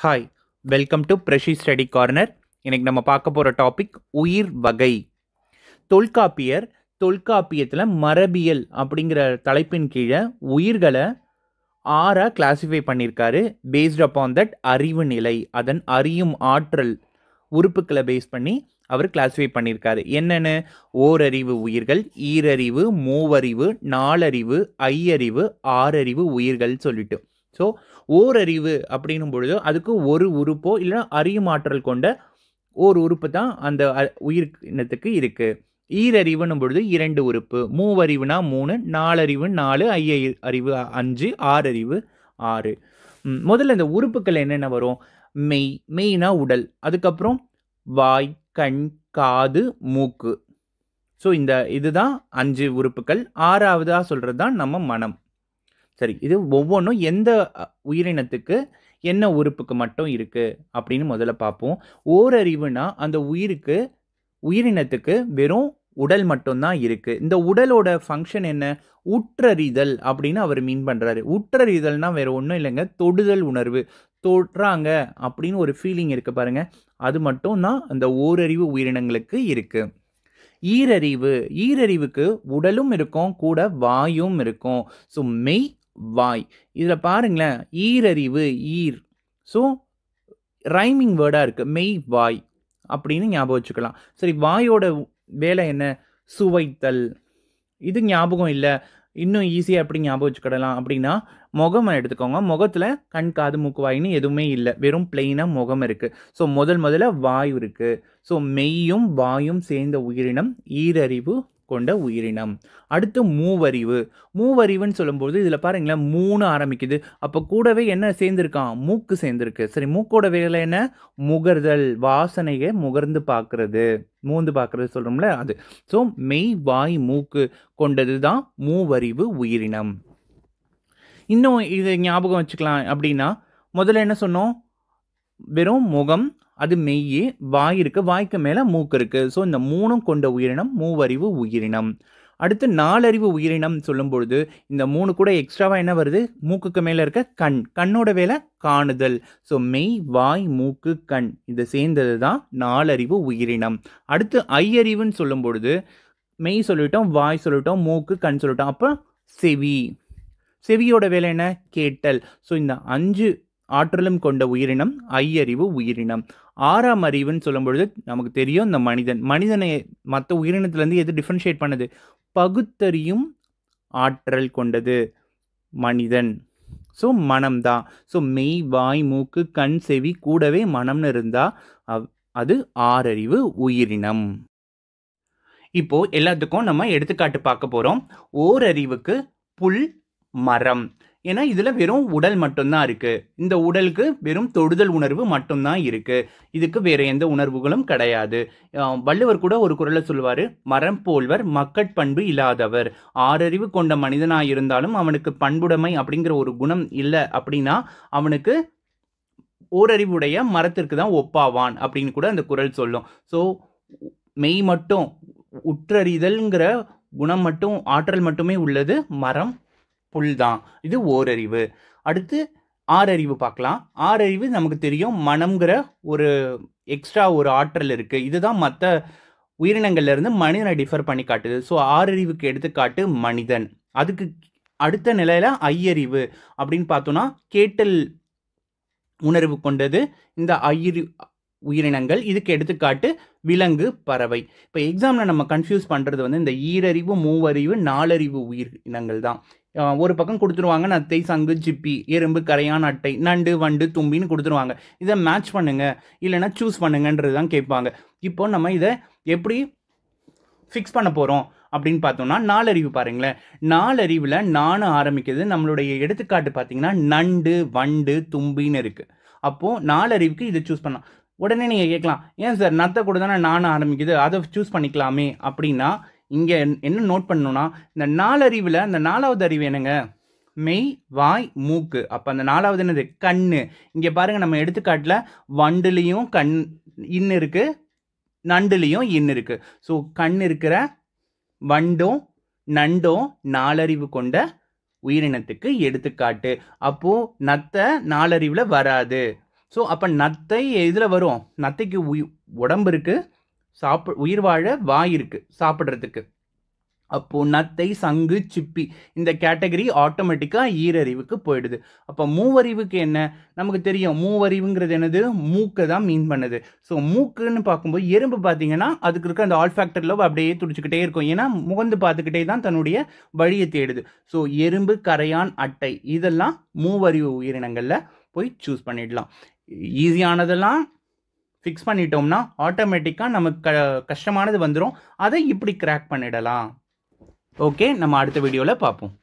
hi welcome to Freshy study corner இன்றைக்கி நம்ம பார்க்க போகிற டாபிக் உயிர் வகை தொல்காப்பியர் தொல்காப்பியத்தில் மரபியல் அப்படிங்கிற தலைப்பின் கீழே உயிர்களை ஆறாக கிளாஸிஃபை பண்ணியிருக்காரு பேஸ்ட் அப்பான் தட் அறிவு நிலை அதன் அறியும் ஆற்றல் உறுப்புக்களை பேஸ் பண்ணி அவர் கிளாசிஃபை பண்ணியிருக்காரு என்னென்னு ஓரறிவு உயிர்கள் ஈரறிவு மூவறிவு நாலறிவு ஐயறிவு ஆறறிவு உயிர்கள் சொல்லிட்டு ஸோ ஓரறிவு அப்படின்னும் பொழுது அதுக்கு ஒரு உறுப்போ இல்லைன்னா அறியும் கொண்ட ஓர் உறுப்பு தான் அந்த உயிர் இனத்துக்கு இருக்குது ஈரறிவுன்னும் பொழுது இரண்டு உறுப்பு மூவறிவுனா மூணு நாலறிவு நாலு ஐய அறிவு அஞ்சு ஆறறிவு ஆறு முதல்ல இந்த உறுப்புகள் என்னென்ன வரும் மெய் மெய்னா உடல் அதுக்கப்புறம் வாய் கண் காது மூக்கு ஸோ இந்த இதுதான் அஞ்சு உறுப்புகள் ஆறாவதாக சொல்கிறது தான் நம்ம மனம் சரி இது ஒவ்வொன்றும் எந்த உயிரினத்துக்கு என்ன உறுப்புக்கு மட்டும் இருக்குது அப்படின்னு முதல்ல பார்ப்போம் ஓரறிவுனா அந்த உயிருக்கு உயிரினத்துக்கு வெறும் உடல் மட்டும்தான் இருக்குது இந்த உடலோட ஃபங்க்ஷன் என்ன உற்றறிதல் அப்படின்னு அவர் மீன் பண்ணுறாரு உற்றறிதல்னா வேறு ஒன்றும் இல்லைங்க தொடுதல் உணர்வு தொடுறாங்க அப்படின்னு ஒரு ஃபீலிங் இருக்குது பாருங்கள் அது மட்டும் தான் அந்த ஓரறிவு உயிரினங்களுக்கு இருக்குது ஈரறிவு ஈரறிவுக்கு உடலும் இருக்கும் கூட வாயும் இருக்கும் ஸோ மெய் வாய் இதில் பாருங்களேன் ஈரறிவு ஈர் ஸோ ரைமிங் வேர்டாக இருக்குது மெய் வாய் அப்படின்னு ஞாபகம் வச்சுக்கலாம் சரி வாயோட வேலை என்ன சுவைத்தல் இது ஞாபகம் இல்லை இன்னும் ஈஸியாக எப்படி ஞாபகம் வச்சுக்கிடலாம் அப்படின்னா முகம் எடுத்துக்கோங்க முகத்தில் கண் காது மூக்கு வாயின்னு எதுவுமே இல்லை வெறும் பிளெயினாக முகம் இருக்குது ஸோ முதல் முதல்ல வாயு இருக்குது ஸோ மெய்யும் வாயும் சேர்ந்த உயிரினம் ஈரறிவு கொண்ட உயிரினம் அடுத்து மூவறிவு மூவறிவுன்னு சொல்லும்போது இதில் பாருங்களேன் மூணு ஆரம்பிக்குது அப்போ கூடவே என்ன சேர்ந்துருக்கான் மூக்கு சேர்ந்துருக்கு சரி மூக்கோட வேலை என்ன முகர்தல் வாசனையை முகர்ந்து பார்க்குறது மூந்து பார்க்குறது சொல்கிறோம்ல அது ஸோ மெய் வாய் மூக்கு கொண்டது தான் மூவறிவு உயிரினம் இன்னும் இது ஞாபகம் வச்சுக்கலாம் அப்படின்னா முதல்ல என்ன சொன்னோம் வெறும் முகம் அது மெய்யே வாய் இருக்கு வாய்க்கு மேலே மூக்கு இருக்குது ஸோ இந்த மூணும் கொண்ட உயிரினம் மூவறிவு உயிரினம் அடுத்து நாலறிவு உயிரினம் சொல்லும் பொழுது இந்த மூணு கூட எக்ஸ்ட்ராவாக என்ன வருது மூக்குக்கு மேலே இருக்க கண் கண்ணோட வேலை காணுதல் ஸோ மெய் வாய் மூக்கு கண் இது சேர்ந்தது தான் நாலறிவு உயிரினம் அடுத்து ஐயறிவுன்னு சொல்லும் பொழுது மெய் சொல்லிட்டோம் வாய் சொல்லிட்டோம் மூக்கு கண் சொல்லிட்டோம் அப்போ செவி செவியோட வேலை என்ன கேட்டல் ஸோ இந்த அஞ்சு ஆற்றலும் கொண்ட உயிரினம் ஐயறிவு உயிரினம் ஆறாம் அறிவுன்னு சொல்லும்பொழுது நமக்கு தெரியும் இந்த மனிதன் மனிதனை மற்ற உயிரினத்துலேருந்து எது டிஃப்ரென்ஷியேட் பண்ணுது பகுத்தறியும் ஆற்றல் கொண்டது மனிதன் ஸோ மனம் தான் ஸோ மெய் வாய் மூக்கு கண் செவி கூடவே மனம்னு இருந்தால் அது ஆறறிவு உயிரினம் இப்போது எல்லாத்துக்கும் நம்ம எடுத்துக்காட்டு பார்க்க போகிறோம் ஓரறிவுக்கு புல் மரம் ஏன்னா இதில் வெறும் உடல் மட்டும்தான் இருக்குது இந்த உடலுக்கு வெறும் தொடுதல் உணர்வு மட்டும்தான் இருக்குது இதுக்கு வேறு எந்த உணர்வுகளும் கிடையாது வள்ளுவர் கூட ஒரு குரலை சொல்லுவார் மரம் போல்வர் மக்கட்பண்பு இல்லாதவர் ஆறறிவு கொண்ட மனிதனாக இருந்தாலும் அவனுக்கு பண்புடைமை அப்படிங்கிற ஒரு குணம் இல்லை அப்படின்னா அவனுக்கு ஓரறிவுடைய மரத்திற்கு தான் ஒப்பாவான் அப்படின்னு கூட அந்த குரல் சொல்லும் ஸோ மெய் மட்டும் உற்றறிதல்ங்கிற குணம் மட்டும் ஆற்றல் மட்டுமே உள்ளது மரம் புல் தான் இது ஓரறிவு அடுத்து ஆறறிவு பார்க்கலாம் ஆறறிவு நமக்கு தெரியும் மனம்ங்கிற ஒரு எக்ஸ்ட்ரா ஒரு ஆற்றல் இருக்குது இதுதான் மற்ற உயிரினங்கள்லேருந்து மனிதனை டிஃபர் பண்ணி காட்டுது ஸோ ஆறறிவுக்கு எடுத்துக்காட்டு மனிதன் அதுக்கு அடுத்த நிலையில் ஐயறிவு அப்படின்னு பார்த்தோன்னா கேட்டல் உணர்வு கொண்டது இந்த ஐயறி உயிரினங்கள் இதுக்கு எடுத்துக்காட்டு விலங்கு பறவை இப்போ எக்ஸாமில் நம்ம கன்ஃபியூஸ் பண்ணுறது வந்து இந்த ஈரறிவு மூவறிவு நாலறிவு உயிரினங்கள் தான் ஒரு பக்கம் கொடுத்துருவாங்க நத்தை சங்கு ஜிப்பி எறும்பு கரையான் அட்டை நண்டு வண்டு தும்பின்னு கொடுத்துருவாங்க இதை மேட்ச் பண்ணுங்கள் இல்லைன்னா சூஸ் பண்ணுங்கன்றது தான் கேட்பாங்க இப்போ நம்ம இதை எப்படி ஃபிக்ஸ் பண்ண போகிறோம் அப்படின்னு பார்த்தோம்னா நாலறிவு பாருங்களேன் நாலறிவில் நானும் ஆரம்பிக்கிறது நம்மளுடைய எடுத்துக்காட்டு பார்த்தீங்கன்னா நண்டு வண்டு தும்பின்னு இருக்குது அப்போது நாலறிவுக்கு இதை சூஸ் பண்ணலாம் உடனே நீங்கள் கேட்கலாம் ஏன் சார் நத்தை கூட தானே நானும் ஆரம்பிக்குது அதை சூஸ் பண்ணிக்கலாமே அப்படின்னா இங்கே என்ன நோட் பண்ணணும்னா இந்த நாலறிவில் அந்த நாலாவது அறிவு என்னங்க மெய் வாய் மூக்கு அப்போ அந்த நாலாவது என்னது கண் இங்கே பாருங்கள் நம்ம எடுத்துக்காட்டில் வண்டுலேயும் கண் இன்னு இருக்குது நண்டுலேயும் இன்னு இருக்குது ஸோ கண் இருக்கிற வண்டும் நண்டும் நாலறிவு கொண்ட உயிரினத்துக்கு எடுத்துக்காட்டு அப்போது நத்தை நாலறிவில் வராது ஸோ அப்போ நத்தை எதில் வரும் நத்தைக்கு உடம்பு இருக்குது சாப்பி உயிர் வாழ வாய் இருக்கு சாப்பிட்றதுக்கு அப்போ நத்தை சங்கு சிப்பி இந்த கேட்டகரி ஆட்டோமேட்டிக்காக ஈரறிவுக்கு போயிடுது அப்போ மூவறிவுக்கு என்ன நமக்கு தெரியும் மூவறிவுங்கிறது என்னது மூக்கை தான் மீன் பண்ணுது ஸோ மூக்குன்னு பார்க்கும்போது எறும்பு பார்த்தீங்கன்னா அதுக்கு இருக்க அந்த ஆல் ஃபேக்டர் அப்படியே துடிச்சிக்கிட்டே இருக்கும் ஏன்னா முகந்து பார்த்துக்கிட்டே தான் தன்னுடைய வழியை தேடுது ஸோ எறும்பு கரையான் அட்டை இதெல்லாம் மூவறிவு உயிரினங்களில் போய் சூஸ் பண்ணிடலாம் ஈஸியானதெல்லாம் ஃபிக்ஸ் பண்ணிட்டோம்னா ஆட்டோமேட்டிக்காக நமக்கு க கஷ்டமானது வந்துடும் அதை இப்படி கிராக் பண்ணிடலாம் ஓகே நம்ம அடுத்த வீடியோவில் பார்ப்போம்